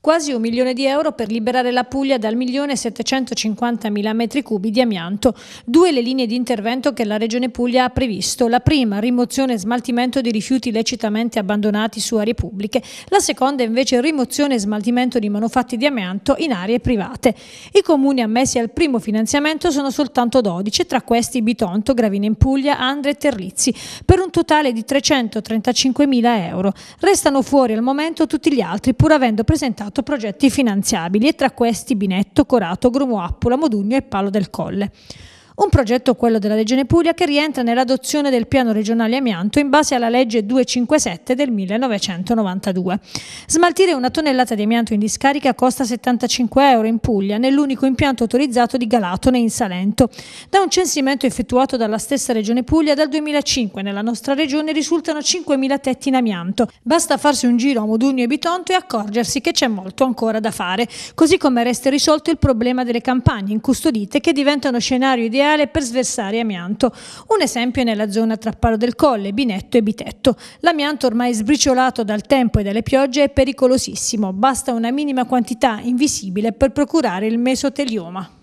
Quasi un milione di euro per liberare la Puglia dal 1.750.000 metri cubi di amianto. Due le linee di intervento che la Regione Puglia ha previsto. La prima, rimozione e smaltimento di rifiuti lecitamente abbandonati su aree pubbliche. La seconda, invece, rimozione e smaltimento di manufatti di amianto in aree private. I comuni ammessi al primo finanziamento sono soltanto 12, tra questi Bitonto, Gravina in Puglia, Andre e Terlizzi, per un totale di 335.000 euro. Restano fuori al momento tutti gli altri, pur avendo presentato 18 progetti finanziabili e tra questi Binetto, Corato, Grumo Appula, Modugno e Palo del Colle. Un progetto, quello della Regione Puglia, che rientra nell'adozione del piano regionale amianto in base alla legge 257 del 1992. Smaltire una tonnellata di amianto in discarica costa 75 euro in Puglia, nell'unico impianto autorizzato di Galatone in Salento. Da un censimento effettuato dalla stessa Regione Puglia dal 2005 nella nostra regione risultano 5.000 tetti in amianto. Basta farsi un giro a Modugno e Bitonto e accorgersi che c'è molto ancora da fare, così come resta risolto il problema delle campagne incustodite che diventano scenario ideale ideale per sversare amianto. Un esempio è nella zona tra Palo del Colle, Binetto e Bitetto. L'amianto ormai sbriciolato dal tempo e dalle piogge è pericolosissimo, basta una minima quantità invisibile per procurare il mesotelioma.